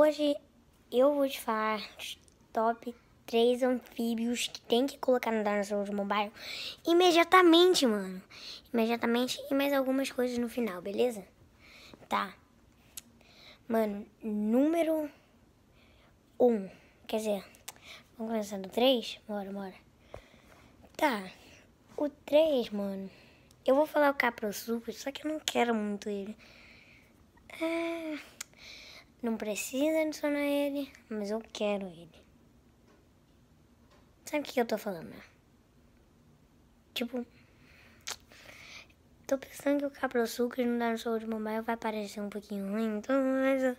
Hoje eu vou te falar os top 3 anfíbios que tem que colocar no World Mobile imediatamente, mano. Imediatamente e mais algumas coisas no final, beleza? Tá. Mano, número 1. Um. Quer dizer, vamos começar no 3? Bora, bora. Tá. O 3, mano. Eu vou falar o Capro Super, só que eu não quero muito ele. Ah. É... Não precisa adicionar ele, mas eu quero ele. Sabe o que eu tô falando, né? Tipo, tô pensando que o Caprosucas não dá no show de mobile vai parecer um pouquinho ruim, então mas eu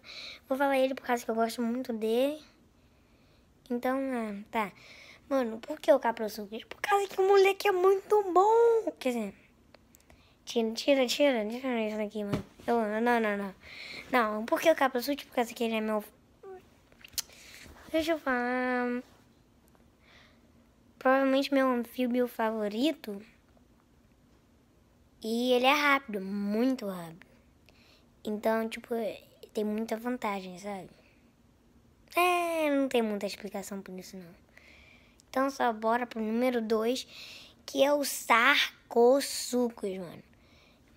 vou falar ele por causa que eu gosto muito dele. Então, ah, tá. Mano, por que o Sucre? Por causa que o moleque é muito bom. Quer dizer. Tira, tira, tira, tira isso daqui, mano. Eu, não, não, não. Não, por que o Caprasuti? Tipo, por causa que ele é meu... Deixa eu falar... Provavelmente meu anfíbio favorito. E ele é rápido, muito rápido. Então, tipo, tem muita vantagem, sabe? É, não tem muita explicação por isso, não. Então, só bora pro número 2, que é o Sarcosucos, mano.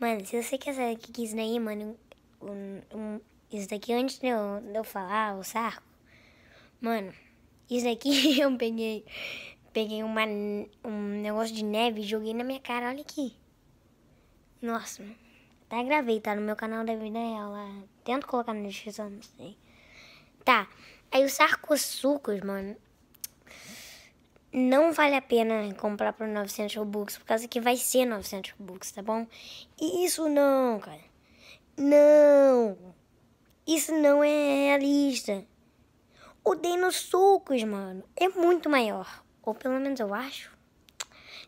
Mano, se você quer saber o que, é isso daí, mano, um, um, isso daqui é antes de eu, de eu falar o sarco, mano, isso daqui eu peguei, peguei uma, um negócio de neve e joguei na minha cara, olha aqui. Nossa, até gravei, tá no meu canal da vida real Tento colocar na descrição, não sei. Tá, aí os sucos mano, não vale a pena comprar por 900 Robux, por causa que vai ser 900 Robux, tá bom? isso não, cara. Não. Isso não é realista. O sucos mano, é muito maior. Ou pelo menos eu acho.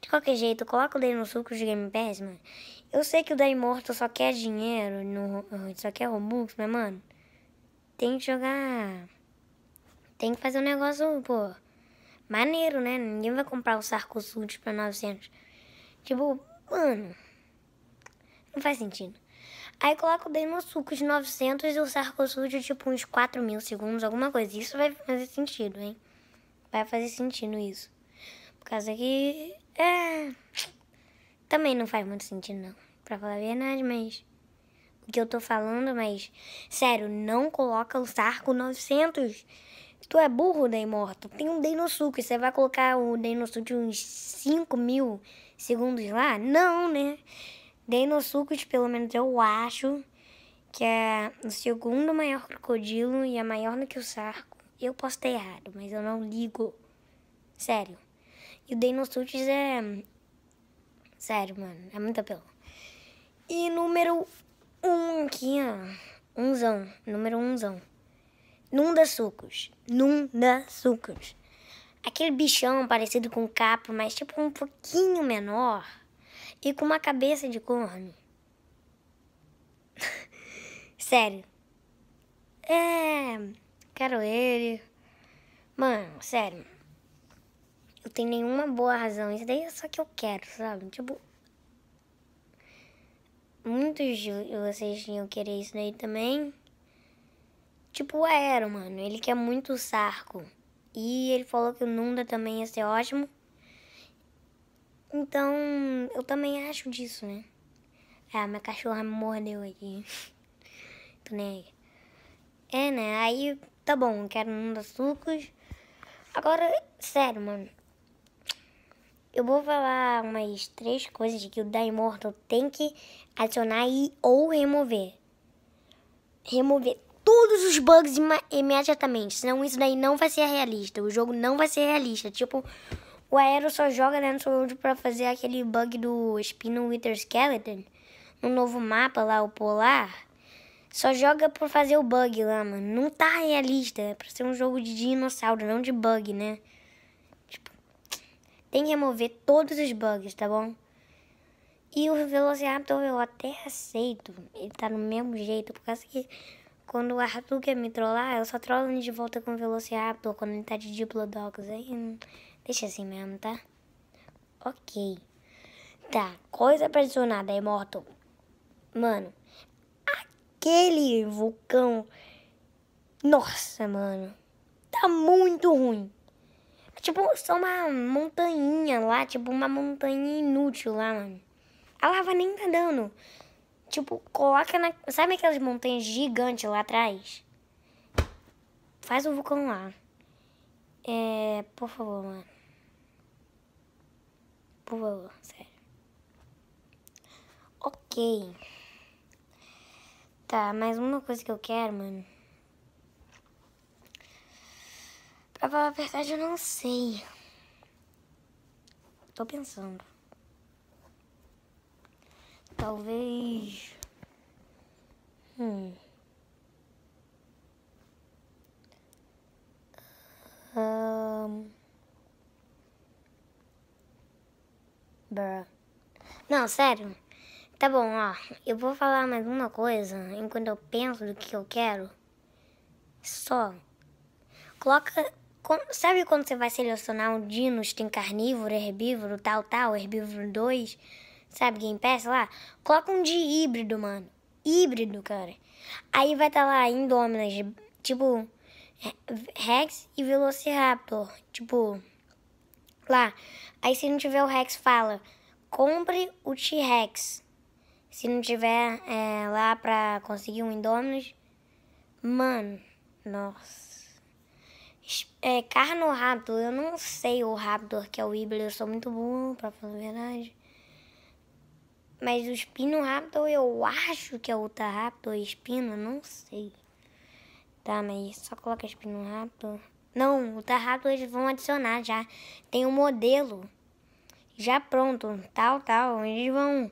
De qualquer jeito, coloca o sucos de Game Pass, mano. Eu sei que o da morto só quer dinheiro, no, uh, só quer Robux, mas, mano, tem que jogar... Tem que fazer um negócio, pô Maneiro, né? Ninguém vai comprar o Sarcosude pra 900. Tipo, mano. Não faz sentido. Aí coloca o Suco de 900 e o Sarcosude tipo uns 4 mil segundos, alguma coisa. Isso vai fazer sentido, hein? Vai fazer sentido isso. Por causa que. É. Também não faz muito sentido, não. Pra falar a verdade, mas. O que eu tô falando, mas. Sério, não coloca o Sarco 900. Tu é burro, Neymar. tem um Deinosuke. Você vai colocar o Deinosuke uns 5 mil segundos lá? Não, né? Deinosuke, pelo menos eu acho, que é o segundo maior crocodilo e é maior do que o sarco. Eu posso estar errado, mas eu não ligo. Sério. E o Deinosuke é. Sério, mano. É muito apelo. E número 1 um aqui, ó. Unzão. Número 1zão. Num da Sucos. Num da Sucos. Aquele bichão parecido com um capo, mas tipo um pouquinho menor. E com uma cabeça de corno. sério. É. Quero ele. Mano, sério. Eu tenho nenhuma boa razão. Isso daí é só que eu quero, sabe? Tipo. Muitos de vocês tinham querer isso daí também. Tipo o Aero, mano. Ele quer muito sarco. E ele falou que o Nunda também ia ser ótimo. Então, eu também acho disso, né? Ah, minha cachorra me mordeu aqui. Tô nem aí. É, né? Aí, tá bom, quero Nunda sucos. Agora, sério, mano. Eu vou falar umas três coisas que o da Immortal tem que adicionar e ou remover. Remover todos os bugs im imediatamente. Senão isso daí não vai ser realista. O jogo não vai ser realista. Tipo, o Aero só joga dentro do World pra fazer aquele bug do Spino Wither Skeleton. No novo mapa lá, o Polar. Só joga por fazer o bug lá, mano. Não tá realista. É pra ser um jogo de dinossauro, não de bug, né? Tipo, tem que remover todos os bugs, tá bom? E o Velociraptor eu até aceito. Ele tá no mesmo jeito, por causa que quando o Arthur quer me trollar, eu só trolo ele de volta com o Velociraptor quando ele tá de Diplodocus. Aí, deixa assim mesmo, tá? Ok. Tá, coisa pressionada adicionar, morto. Mano, aquele vulcão... Nossa, mano. Tá muito ruim. É tipo, só uma montanhinha lá, tipo, uma montanha inútil lá, mano. A lava nem tá dando. Tipo, coloca na. Sabe aquelas montanhas gigantes lá atrás? Faz um vulcão lá. É. Por favor, mano. Por favor, sério. Ok. Tá, mais uma coisa que eu quero, mano. Pra falar a verdade, eu não sei. Tô pensando. Talvez. Hum. Um... Bruh. Não, sério. Tá bom, ó. Eu vou falar mais uma coisa enquanto eu penso do que eu quero. Só. Coloca. Sabe quando você vai selecionar um dinos tem carnívoro, herbívoro, tal, tal, herbívoro 2? sabe, Game Pass lá, coloca um de híbrido, mano. Híbrido, cara. Aí vai estar tá lá Indominus, tipo, Rex e Velociraptor, tipo, lá. Aí se não tiver o Rex, fala, compre o T-Rex. Se não tiver é, lá pra conseguir um Indominus, mano, nossa. É, Carno Raptor, eu não sei o Raptor que é o híbrido, eu sou muito bom pra falar a verdade. Mas o espino rápido eu acho que é outra rápido Spino espino, não sei. Tá, mas só coloca espino rápido. Não, o Raptor eles vão adicionar já. Tem o um modelo já pronto, tal, tal. Eles vão.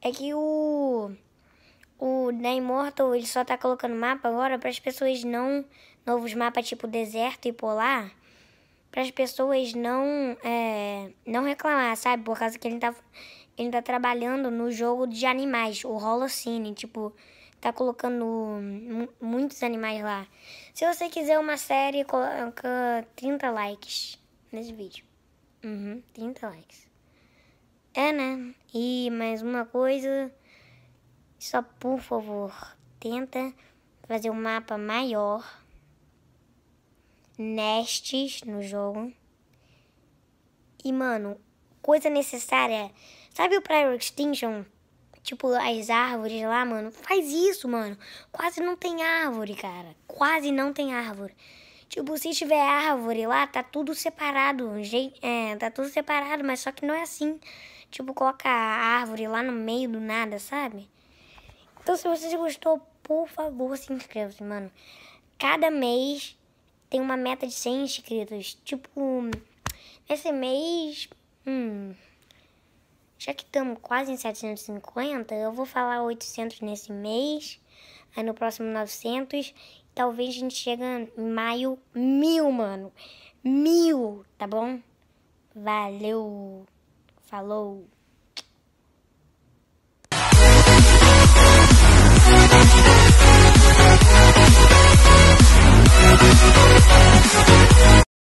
É que o. O da Immortal ele só tá colocando mapa agora para as pessoas não. Novos mapas tipo deserto e polar. Para as pessoas não. É, não reclamar, sabe? Por causa que ele tá ele tá trabalhando no jogo de animais, o Holocene, tipo, tá colocando muitos animais lá. Se você quiser uma série, coloca 30 likes nesse vídeo. Uhum, 30 likes. É, né? E mais uma coisa, só por favor, tenta fazer um mapa maior nestes no jogo. E, mano, coisa necessária é Sabe o Prior Extinction? Tipo, as árvores lá, mano. Faz isso, mano. Quase não tem árvore, cara. Quase não tem árvore. Tipo, se tiver árvore lá, tá tudo separado. É, tá tudo separado, mas só que não é assim. Tipo, coloca a árvore lá no meio do nada, sabe? Então, se você gostou, por favor, se inscreva-se, mano. Cada mês tem uma meta de 100 inscritos. Tipo, nesse hum, mês. Hum. Já que estamos quase em 750, eu vou falar 800 nesse mês, aí no próximo 900, talvez a gente chegue em maio mil, mano. Mil, tá bom? Valeu, falou.